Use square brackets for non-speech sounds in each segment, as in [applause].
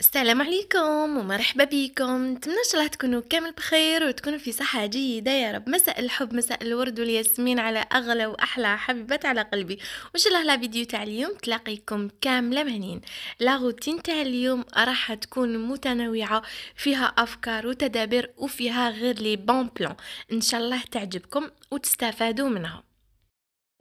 السلام عليكم ومرحبا بكم نتمنى ان شاء الله تكونوا كامل بخير وتكونوا في صحه جيده يا رب مساء الحب مساء الورد والياسمين على اغلى واحلى حبيبات على قلبي وان شاء الله الفيديو تاع اليوم تلاقيكم كامله مهنين لا روتين تاع اليوم راح تكون متنوعه فيها افكار وتدابير وفيها غير لي بون بلان ان شاء الله تعجبكم وتستفادوا منها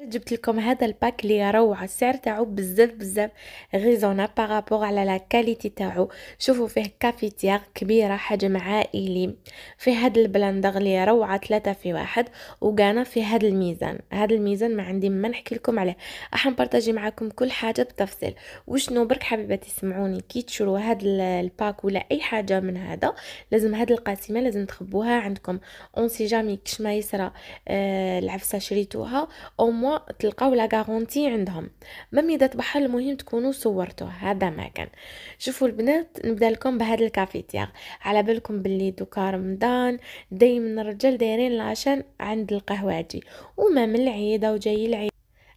جبت لكم هذا الباك اللي روعه السعر تاعو بزاف بزاف ريزونا بارابور على لا كاليتي تاعو شوفوا فيه كافيتير كبيره حجم عائلي فيه هاد البلندر اللي روعه ثلاثة في واحد وكانا في هاد الميزان هاد الميزان ما عندي ما نحكي لكم عليه راح نبارطاجي معاكم كل حاجه بالتفصيل وشنو برك حبيباتي سمعوني كي تشرو هاد الباك ولا اي حاجه من هذا لازم هاد القاسمه لازم تخبوها عندكم اون سي جامي كش ما يسرى آه العفسه شريتوها او تلقاو لا غارونتي عندهم اذا تبحر المهم تكونوا صورتوه هذا ما كان شوفوا البنات نبدا لكم بهذا الكافيتيغ على بالكم باللي دوكا رمضان دايما الرجال دايرين العشان عند القهواجي وما من العيده وجاي العيد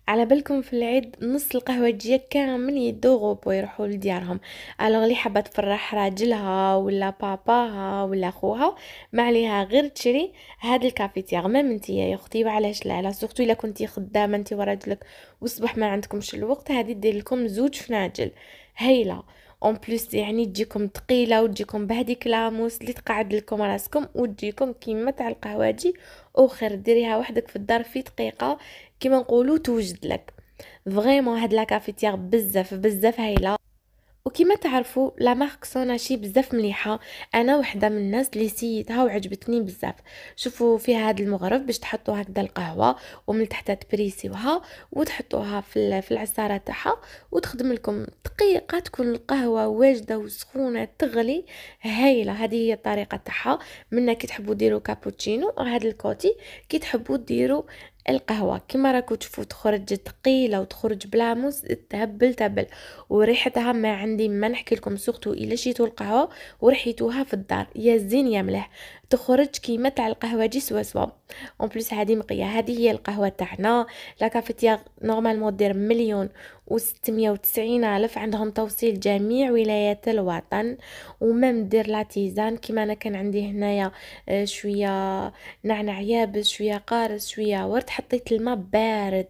على بالكم في العيد نص القهوجيه كامل يدوغوا ويروحوا لديارهم الوغ اللي حابه تفرح راجلها ولا باباها ولا خوها ما عليها غير تشري هاد الكافيتير ما منتي يا اختي وعلاش لا لا سورتو الا كنتي خدامه انت وراجلك والصبح ما عندكمش الوقت هذه دير لكم زوج فناجل هايله اون بليس يعني تجيكم ثقيله وتجيكم بهذيك لاموس اللي تقعد لكم راسكم وتجيكم كيما تاع القهواجي وخير ديريها وحدك في الدار في دقيقه كيما نقولوا توجد لك فريمون هاد لاكافيتيار بزاف بزاف هايله وكما تعرفوا لا مارك سوناشي بزاف مليحه انا وحده من الناس اللي سيتها وعجبتني بزاف شوفوا فيها هاد المغرف باش تحطوا هكذا القهوه ومن تحت تبريسيوها وتحطوها في في العصاره تاعها وتخدم لكم دقيقه تكون القهوه واجده وسخونه تغلي هايله هذه هي الطريقه تاعها منا كي تحبوا ديروا كابوتشينو هاد الكوتي كي تحبوا ديروا القهوة كما راكو تشوفوا تخرج ثقيلة وتخرج بلا موس تهبل تهبل وريحتها ما عندي ما نحكي لكم سورتو الا شيتو القهوة ورحيتوها في الدار يا زين يا مليح تخرج كيما تاع القهوجي سوا سوا اون بليس هذه مقيه هذه هي القهوه تاعنا لا كافيتيا نورمالمون دير مليون و وتسعين الف عندهم توصيل جميع ولايات الوطن ومام دير لاتيزان كيما انا كان عندي هنايا آه، شويه نعنع يابس شويه قارص شويه ورد حطيت الماء بارد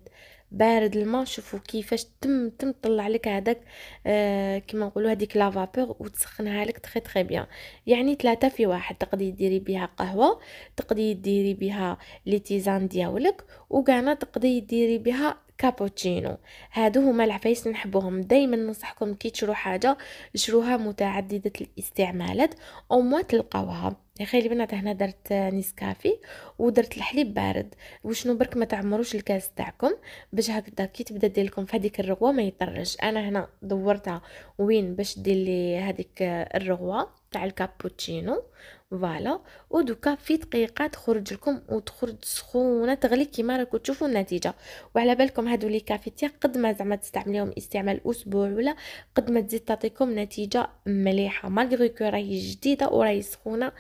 بارد الماء شوفوا كيفاش تم تم طلع لك هذاك آه كما نقولوا هذيك لافابور وتسخنها لك تخي تخي بيان يعني ثلاثه في واحد تقدري ديري بها قهوه تقدري ديري بها لي تيزان ديالك وكانا تقدري ديري بها كابوتشينو هادو هما العفايس نحبوهم دائما ننصحكم كي تشرو حاجه شروها متعدده الاستعمالات او ما تلقاوها يا خالي بنات هنا درت نسكافي ودرت الحليب بارد وشنو برك ما تعمروش الكاس تاعكم باش هكذا كي تبدا دير لكم في هذيك الرغوه ما يطرش انا هنا دورتها وين باش دير لي هذيك الرغوه تاع الكابوتشينو فوالا ودوكا في دقيقه تخرج لكم وتخرج سخونه تغلي كيما راكم تشوفوا النتيجه وعلى بالكم هادو لي كافيتيا قد ما زعما تستعمليهم استعمال اسبوع ولا قد ما تزيد تعطيكم نتيجه مليحه مالغري كو راهي جديده وراهي سخونه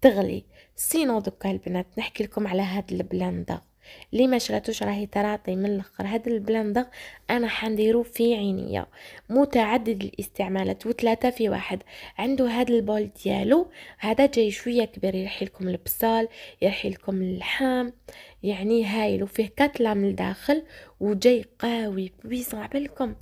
تغلي سينو دوكا البنات نحكي لكم على هاد البلاندغ لي ما شراتوش راهي تراطي من الاخر هاد البلاندغ انا حنديرو في عينيا متعدد الاستعمالات وثلاثه في واحد عنده هاد البول ديالو هذا جاي شويه كبير يرحي لكم البصل يرحي لكم اللحم يعني هايل وفيه كتله من الداخل وجاي قوي بويسون عبالكم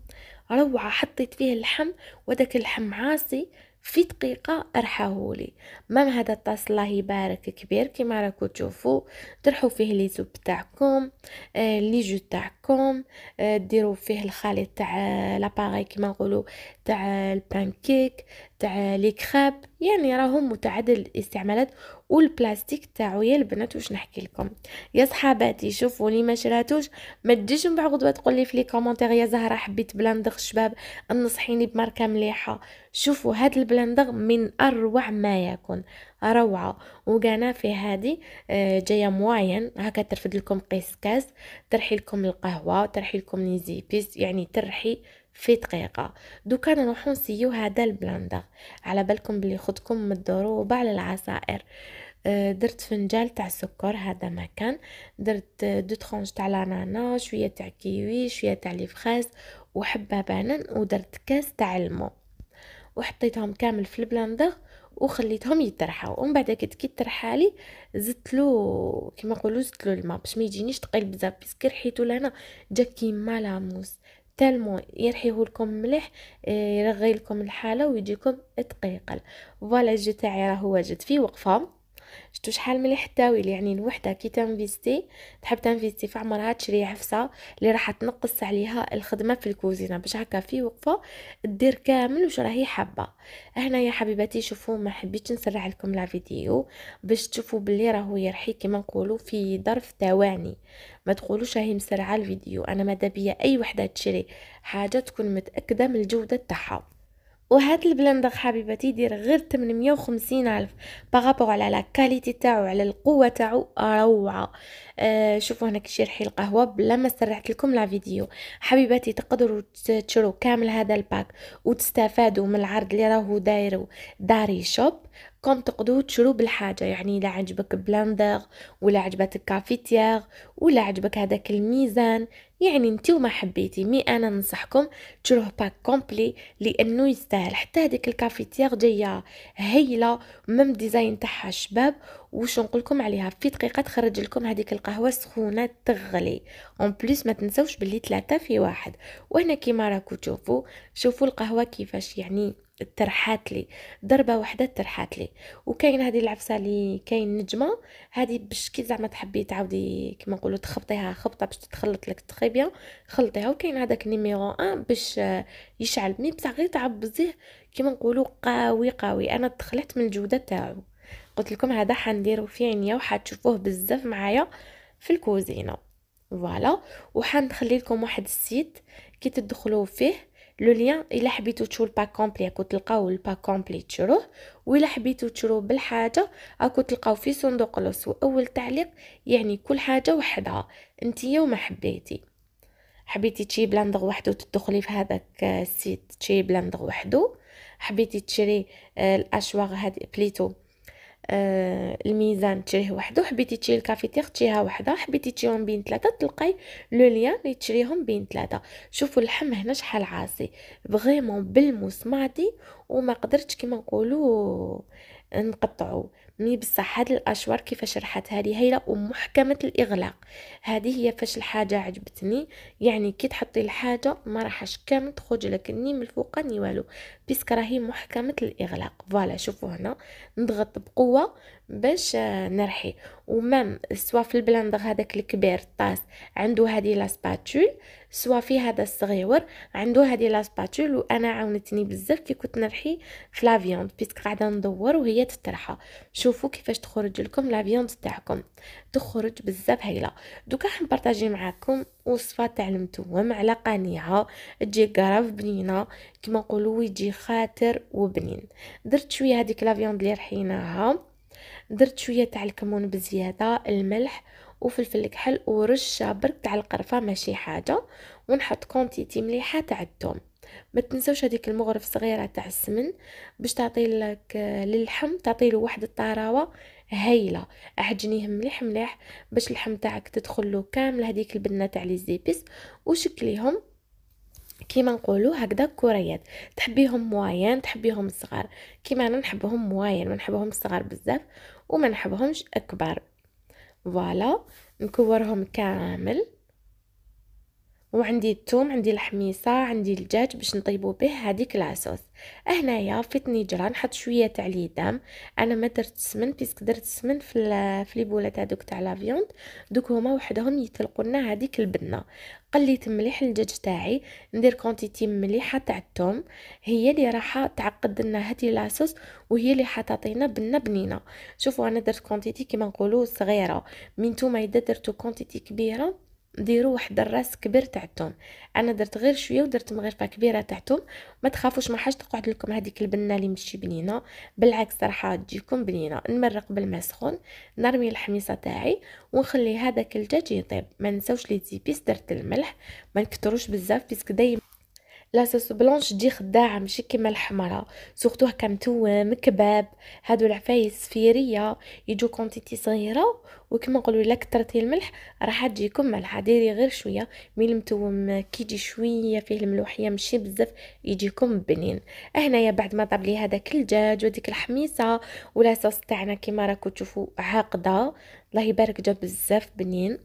روعه حطيت فيه اللحم وداك اللحم عاصي في دقيقه رحاهولي مام هذا الطاس الله يبارك كبير كما راكو تشوفوا طرحوا فيه لي سوب تاعكم آه لي جو تاعكم ديالكم آه، ديروا فيه الخليط تاع لاباغي آه، كيما نقولوا تاع البانكيك تاع لي كريب يعني راهم متعدد الاستعمالات والبلاستيك تاعو يا البنات واش نحكي لكم يا صحاباتي شوفوا لي ما شراتوش ما تجيش من بعد غدوه تقول لي في لي كومونتير يا زهره حبيت بلاندغ الشباب نصحيني بماركه مليحه شوفوا هاد البلاندغ من اروع ما يكون روعة في هذه آه، جاية مواعين هكا ترفد لكم قيس كاس ترحي لكم القهوة ترحي لكم نيزيبيس يعني ترحي في دقيقة دوكا نروحو نسيو هذا البلاندا على بالكم بلي خدكم من الضروبة على العصائر آه، درت فنجال تاع سكر هذا ما كان درت آه، دو ترونج تاع لانانا شويه تاع كيوي شويه تاع لي فراز وحبه بانان ودرت كاس تاع الماء وحطيتهم كامل في البلاندر وخليتهم يترحاو ومن بعد كي ترحالي زدت له كما نقولوا زدت له الماء باش ما يجينيش ثقيل بزاف باسكو ريحيتو لهنا جا كيما لاموس تالمو يرحيه لكم مليح آه، يرغي لكم الحاله ويجيكم تقيقل فوالا الجو تاعي راهو واجد في وقفه شتو شحال مليح التاويل يعني الوحده كي تنفيستي تحب تنفيستي في عمرها تشري عفسه اللي راح تنقص عليها الخدمه في الكوزينه باش هكا في وقفه دير كامل واش راهي حابه هنا يا حبيباتي شوفوا ما حبيتش نسرع لكم لا فيديو باش تشوفوا بلي راهو يرحي كيما نقولوا في ظرف ثواني ما تقولوش راهي مسرعه الفيديو انا ماذا بيا اي وحده تشري حاجه تكون متاكده من الجوده تاعها وهاد البلندغ حبيباتي دير غير 850 الف باغابوغ على لا كاليتي تاعو على القوه تاعو روعه آه شوفوا هنا كي ريحي القهوه بلا ما سرحت لكم لا فيديو حبيباتي تقدروا تشرو كامل هذا الباك وتستفادوا من العرض اللي راهو دايرو داري شوب كون تقدروا تشرو بالحاجه يعني لا عجبك بلاندر ولا عجبتك كافيتير ولا عجبك هذاك الميزان يعني انتو ما حبيتي مي انا ننصحكم تشروه باك كومبلي لانه يستاهل حتى هذيك الكافيتير جايه هايله مم ديزاين تاعها شباب وش نقولكم عليها في دقيقه تخرج لكم هذيك القهوه سخونه تغلي اون بليس ما تنسوش باللي ثلاثه في واحد وهنا كيما راكو تشوفوا شوفوا القهوه كيفاش يعني ترحات لي ضربه وحده ترحات لي وكاين هذه العفسه اللي كاين نجمه هذه باش كي زعما تحبي تعاودي كما نقولوا تخبطيها خبطه باش تتخلط لك تري بيان خلطيها وكاين هذاك نيميرو 1 باش يشعل مي بصح غير تعبزيه كما نقولوا قوي قوي انا تخلعت من الجوده تاعو قلت لكم هذا حنديرو في عينيا وحتشوفوه بزاف معايا في الكوزينه فوالا وحنخلي لكم واحد السيت كي تدخلوا فيه لو ليان الا حبيتو تشوفوا الباك كومبلي راكو تلقاو الباك كومبلي تشروه و الا حبيتو تشرو بالحاجه راكو تلقاو في صندوق الوصف اول تعليق يعني كل حاجه وحدها انتيا وما حبيتي حبيتي تشي بلاندغ وحده تدخلي في هذاك آه، السيت تشي بلاندغ وحده حبيتي تشري آه، الاشواغ هاد بليتو آه الميزان تشريه وحده حبيتي تشري الكافيتير تشريها وحده حبيتي تشريهم بين ثلاثه تلقاي لو ليان اللي تشريهم بين ثلاثه شوفوا اللحم هنا شحال عاصي فريمون بالموس معدي وما قدرتش كما نقولوا نقطعو مي بصح هاد الاشوار كيفاش رحتها لي هايله ومحكمه الاغلاق هذه هي فاش الحاجه عجبتني يعني كي تحطي الحاجه ما راحش كامل تخرج لك ني من الفوق ني والو بيسك راهي محكمه الاغلاق فوالا شوفوا هنا نضغط بقوه باش نرحي ومام سوا في البلندغ هذاك الكبير الطاس عنده هذه لاسباتول سوا في هذا الصغيور عنده هذه لاسباتول وانا عاونتني بزاف كي كنت نرحي في لافيوند بيسك قاعده ندور وهي تترحى شوفوا كيفاش تخرج لكم لافيوند تاعكم تخرج بزاف هايله دوكا حنبارطاجي معاكم وصفه تاع المتوم على قانيعه تجي كراف بنينه كما نقولوا يجي خاطر وبنين درت شويه هذيك لافيوند اللي رحيناها درت شويه تاع الكمون بزياده الملح وفلفل كحل ورشه برك تاع القرفه ماشي حاجه ونحط كونتيتي مليحه تاع الثوم ما تنساوش هذيك المغرف صغيره تاع السمن باش تعطي لك آه، للحم تعطي له واحد الطراوه هايله اعجنيه مليح مليح باش اللحم تاعك تدخل له كامل هذيك البنه تاع لي زيبيس وشكليهم كيما نقولوا هكذا كريات تحبيهم موايان تحبيهم صغار كيما انا نحبهم موايان ما نحبهم صغار بزاف وما نحبهمش اكبر فوالا نكورهم كامل وعندي الثوم عندي الحميصه عندي الدجاج باش نطيبو به هذيك لاصوص هنايا في الطنيجره نحط شويه تاع ليدام انا ما درت السمن بيسك درت السمن في في لي بولات هذوك تاع لا فيوند دوك هما وحدهم يتلقوا لنا هذيك البنه قليت مليح الدجاج تاعي ندير كونتيتي مليحه تاع الثوم هي اللي راح تعقد لنا هذه لاصوص وهي اللي حتعطينا بنه بنينه شوفوا انا درت كونتيتي كيما نقولوا صغيره من نتوما اذا درتو كونتيتي كبيره ديروا واحد الراس كبير تاع الثوم انا درت غير شويه ودرت مغرفه كبيره تاع الثوم ما تخافوش ما حاش تقعد لكم هذيك البنه اللي ماشي بنينه بالعكس راح تجيكم بنينه نمرق بالماء سخون نرمي الحميصه تاعي ونخلي هذاك الدجاج يطيب ما نساوش لي زيبيس درت الملح ما نكتروش بزاف بيسك دايما لا سوس بلونش تجي خداعة ماشي كيما الحمرة هكا متوم كباب هادو العفايس فيرية يجو كونتيتي صغيرة وكما نقولوا الا كثرتي الملح راح تجيكم مالحة ديري غير شوية مي المتوم كيجي شوية فيه الملوحية ماشي بزاف يجيكم بنين هنايا بعد ما طاب لي هذاك الدجاج وديك الحميصة ولا صوص تاعنا كيما راكم تشوفوا عاقدة الله يبارك جاب بزاف بنين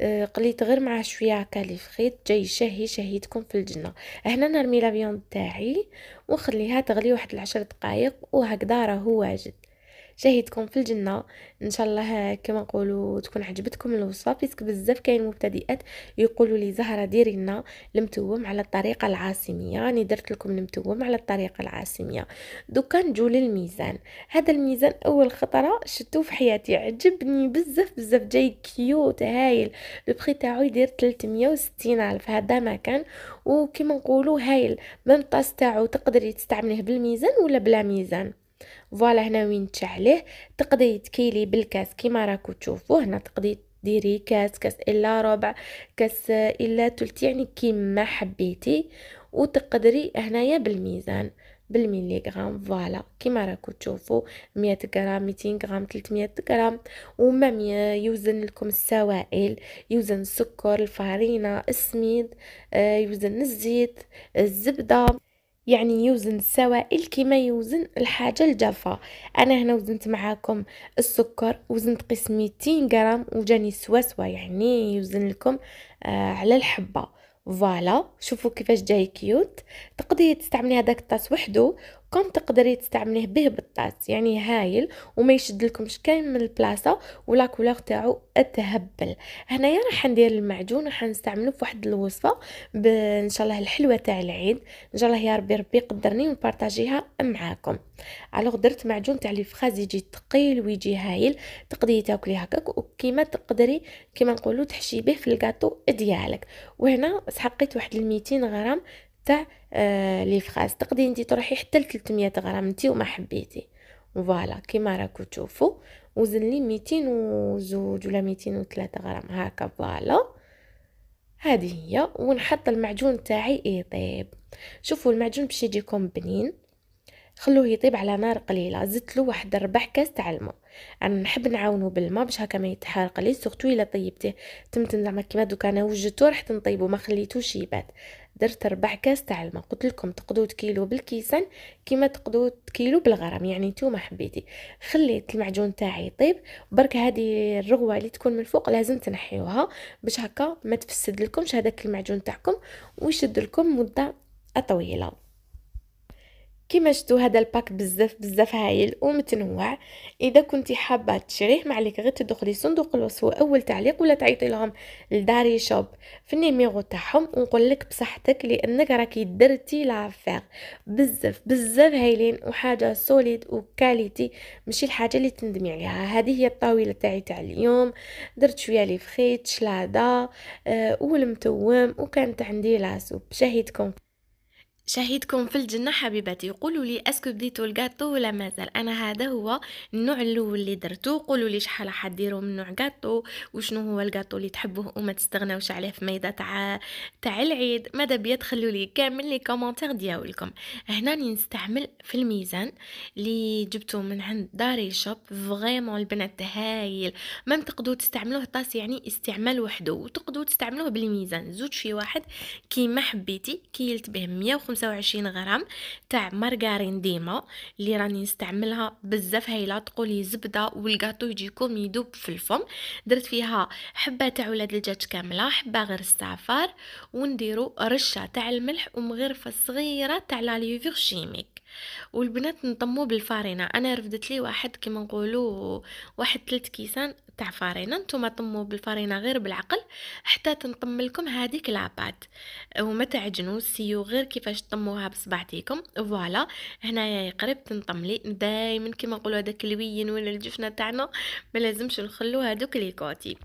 أه، قليت غير معاه شويه هكا لي فخيط جاي شهي شهيتكم في الجنه هنا نرمي لافيون تاعي ونخليها تغلي واحد العشر دقائق وهكذا راهو واجد شاهدكم في الجنه ان شاء الله كما نقولوا تكون عجبتكم الوصفه بيسك بزاف كاين مبتدئات يقولوا لي زهره ديري لنا المتوم على الطريقه العاصميه راني يعني درت لكم المتوم على الطريقه العاصميه دوكا نجو للميزان هذا الميزان اول خطره شتو في حياتي عجبني بزاف بزاف جاي كيوت هايل لو بري تاعو يدير 360 الف هذا ما كان وكما نقولوا هايل ميم طاس تاعو تقدري تستعمليه بالميزان ولا بلا ميزان فوالا هنا وين تشعليه تقدري تكيلي بالكاس كيما راكو تشوفوا هنا تقدري ديري كاس كاس الا ربع كاس الا تلت يعني كيما حبيتي وتقدري هنايا بالميزان بالمليغرام فوالا كيما راكو تشوفوا 100 غرام 200 غرام 300 غرام ومام يوزن لكم السوائل يوزن السكر الفارينه السميد آه، يوزن الزيت الزبده يعني يوزن السوائل كما يوزن الحاجة الجافة أنا هنا وزنت معاكم السكر وزنت قسم 200 غرام وجاني سوا سوا يعني يوزن لكم آه على الحبة فوالا شوفوا كيفاش جاي كيوت تقدري تستعملي هذاك الطاس وحده كوم تقدري تستعمليه به بطاط يعني هايل وما يشدلكمش من البلاصه ولا كولور تاعو تهبل هنايا راح ندير المعجون راح نستعمله في واحد الوصفه ان شاء الله الحلوه تاع العيد ان شاء الله يا ربي ربي يقدرني ونبارطاجيها معاكم الوغ درت معجون تاع لي فخاز يجي ثقيل ويجي هايل تقدري تاكلي هكاك وكيما تقدري كيما نقولوا تحشي به في الكاطو ديالك وهنا سحقيت واحد 200 غرام تاع آه لي فراز تقدري انت تروحي حتى ل 300 غرام انت وما حبيتي فوالا كيما راكو تشوفوا وزن لي 202 ولا 203 غرام هكا فوالا هذه هي ونحط المعجون تاعي يطيب شوفوا المعجون باش يجيكم بنين خلوه يطيب على نار قليله زدت له واحد ربع كاس تاع الماء انا نحب نعاونو بالماء باش هكا ما يتحرق لي سورتو الا طيبتيه تمت زعما كيما دوكا انا وجدتو رحت نطيبو ما خليتوش يبات درت ربع كاس تاع الماء قلت لكم تقدو تكيلو بالكيسان كيما تقدو تكيلو بالغرام يعني نتوما حبيتي خليت المعجون تاعي يطيب برك هذه الرغوه اللي تكون من الفوق لازم تنحيوها باش هكا ما تفسد لكمش هذاك المعجون تاعكم ويشد لكم مده طويله كيما شفتوا هذا الباك بزاف بزاف هايل ومتنوع اذا كنتي حابه تشريه ما عليك غير تدخلي صندوق الوصف اول تعليق ولا تعيطي لهم لداري شوب في النيميرو تاعهم ونقول لك بصحتك لانك راكي درتي لافير بزاف بزاف هايلين وحاجه سوليد وكاليتي ماشي الحاجه اللي تندمي عليها هذه هي الطاوله تاعي تاع اليوم درت شويه لي فخيت شلاده أه والمتوم وكانت عندي لاسوب شهيتكم شهيدكم في الجنة حبيباتي قولوا لي اسكو بديتو الكاطو ولا مازال انا هذا هو النوع الاول اللي درتو قولوا لي شحال حديروا من نوع كاطو وشنو هو الكاطو اللي تحبوه وما تستغناوش عليه في ميده تاع تاع العيد ماذا بيا تخلوا لي كامل لي كومونتير دياولكم هنا نستعمل في الميزان اللي جبتو من عند داري شوب فريمون البنات هايل ما تقدو تستعملوه طاس يعني استعمال وحده وتقدروا تستعملوه بالميزان زوج في واحد كيما حبيتي كيلت به 150 125 غرام تاع مارغارين ديما اللي راني نستعملها بزاف هايله تقولي زبده والكاطو يجيكم يدوب في الفم درت فيها حبه تاع ولاد الدجاج كامله حبه غير الصفار ونديرو رشه تاع الملح ومغرفه صغيره تاع لا ليفور شيميك والبنات نطمو بالفارينه انا رفدت لي واحد كيما نقولوا واحد 3 كيسان تاع فارينه نتوما طموا بالفارينه غير بالعقل حتى تنطم لكم هذيك لاباط وما تعجنوا سيو غير كيفاش طموها بصباعتيكم فوالا هنايا قريب تنطم لي دائما كيما نقولوا هذاك الوين ولا الجفنه تاعنا ما لازمش نخلو هذوك لي كوتي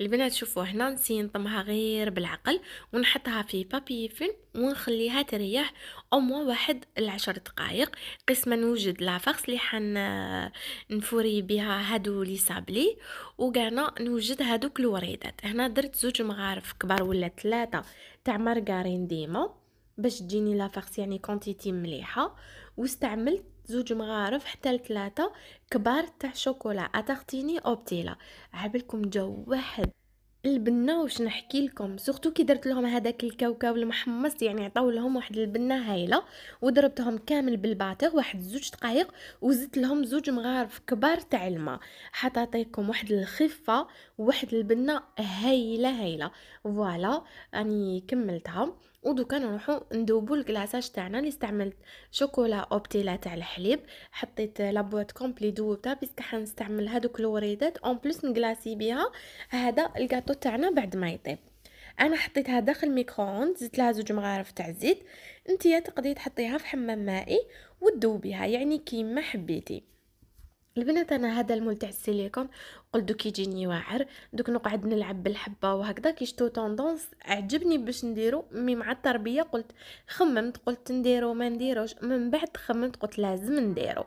البنات شوفوا هنا نسي نطمها غير بالعقل ونحطها في بابي فيلم ونخليها تريح او موان واحد لعشر دقائق قسما نوجد لافاخس اللي حن آه، نفوري بها هادو لي سابلي وكانا نوجد هادوك الوريدات هنا درت زوج مغارف كبار ولا ثلاثه تاع مارغارين ديما باش تجيني لافاخس يعني كونتيتي مليحه واستعملت زوج مغارف حتى لثلاثه كبار تاع شوكولا اتارتيني اوبتيلا عبالكم جو واحد البنه واش نحكي لكم سورتو كي درت لهم هذاك الكاوكاو المحمص يعني عطاو لهم واحد البنه هايله وضربتهم كامل بالباتيغ واحد زوج دقائق وزدت لهم زوج مغارف كبار تاع الماء حتعطيكم واحد الخفه وواحد البنه هايله هايله فوالا راني كملتها ودوكا نروحو ندوبو الكلاصاج تاعنا اللي استعملت شوكولا اوبتيلا تاع الحليب حطيت لابوات كومبلي دوبتها باسكو حنستعمل هادوك الوريدات اون بلوس نكلاصي بيها هذا الكاطو تاعنا بعد ما يطيب انا حطيتها داخل ميكرووند زدت لها زوج مغارف تاع الزيت نتيا تقدري تحطيها في حمام مائي وتذوبيها يعني كيما حبيتي البنات انا هذا المول تاع السيليكون قلت دوك يجيني واعر دوك نقعد نلعب بالحبه وهكذا كي شتو طوندونس عجبني باش نديرو مي مع التربيه قلت خممت قلت نديرو ما نديروش من بعد خممت قلت لازم نديرو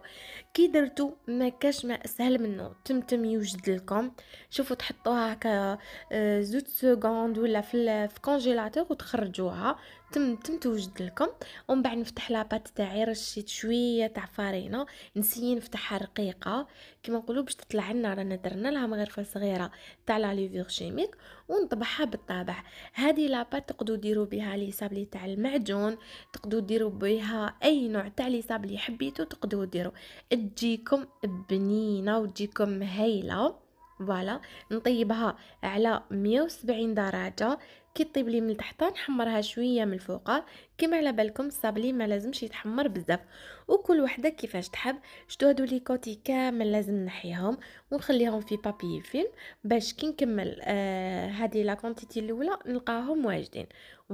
كي درتو ما كاش ما اسهل منه تمتم يوجد لكم شوفوا تحطوها هكا آه، زوت سكوند ولا في في كونجيلاتور وتخرجوها تم تم توجد لكم ومن بعد نفتح لاباط تاعي رشيت شويه تاع فرينه نسيي نفتحها رقيقه كيما نقولوا باش تطلع لنا رانا درنا نعملها مغرفه صغيره تاع لا ليفور شيميك ونطبعها بالطابع هذه لاباط تقدروا ديروا بها لي صابلي تاع المعجون تقدروا ديروا بها اي نوع تاع لي صابلي حبيتو تقدروا ديروا تجيكم بنينه وتجيكم هايله فوالا نطيبها على 170 درجه كي طيب لي من تحت نحمرها شويه من الفوق كما على بالكم الصابلي ما لازمش يتحمر بزاف وكل وحده كيفاش تحب شتو هادو لي كوتي كامل لازم نحيهم ونخليهم في بابي فيلم باش كي نكمل آه هذه لا كونتيتي الاولى نلقاهم واجدين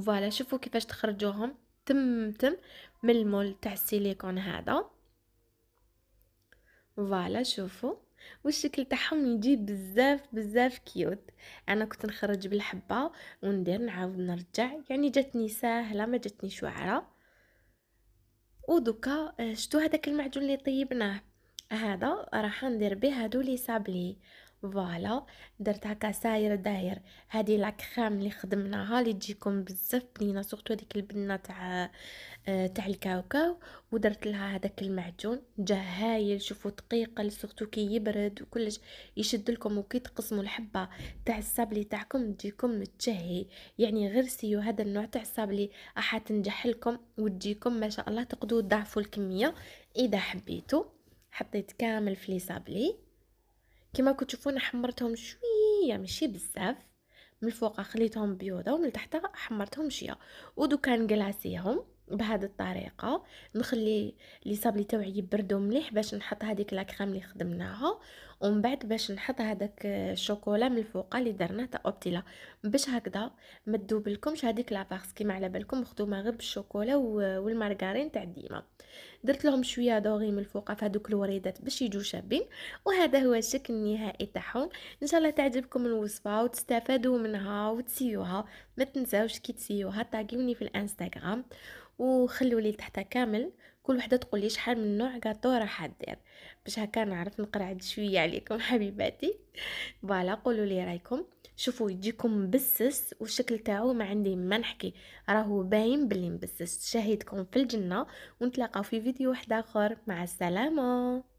فوالا شوفوا كيفاش تخرجوهم تم تم من المول تاع السيليكون هذا فوالا شوفوا والشكل تاعهم يجي بزاف بزاف كيوت انا كنت نخرج بالحبه وندير نعاود نرجع يعني جاتني ساهله ما جاتني شعره ودوكا آه، شتو هذاك المعجون اللي طيبناه هذا راح ندير به هادو لي صابلي فوالا درت هكا ساير داير هذه لاكريم اللي خدمناها اللي تجيكم بزاف بنينه سورتو هذيك البنه تاع آه، تاع الكاوكاو ودرت لها هذاك المعجون جا هايل شوفوا ثقيل سورتو كي يبرد وكلش يشد لكم وكي تقسموا الحبه تاع الصابلي تاعكم تجيكم تشهي يعني غير سيو هذا النوع تاع الصابلي راح تنجح لكم وتجيكم ما شاء الله تقدروا تضاعفوا الكميه اذا حبيتوا حطيت كامل في لي صابلي كما كتشوفون حمرتهم شويه ماشي بزاف من الفوق خليتهم بيوضه ومن تحت حمرتهم شويه ودوكا نكلاصيهم بهذه الطريقه نخلي لي صابلي تاوعي يبردوا مليح باش نحط هذيك لا كريم اللي خدمناها ومن بعد باش نحط هذاك الشوكولا من الفوق اللي درناه تاع اوبتيلا باش هكذا ما تذوبلكمش هذيك لابارس كيما على بالكم خدوها غير بالشوكولا والمارغرين تاع ديما درت لهم شويه دوغي من الفوق في هذوك الوريدات باش يجوا شابين وهذا هو الشكل النهائي تاعهم ان شاء الله تعجبكم الوصفه وتستفادوا منها وتسيوها ما تنساوش كي تسيوها تاغيوني في الانستغرام وخلوا لي تحتها كامل كل وحده تقول لي شحال من نوع كاطو راه حاضر باش هكا نعرف نقرا عاد شويه عليكم [laughs] حبيباتي فوالا قولوا لي رايكم شوفوا يجيكم مبسس والشكل تاعو ما عندي ما نحكي راهو باين بلي مبسس شاهدكم في الجنه ونتلاقاو في فيديو واحد اخر مع السلامه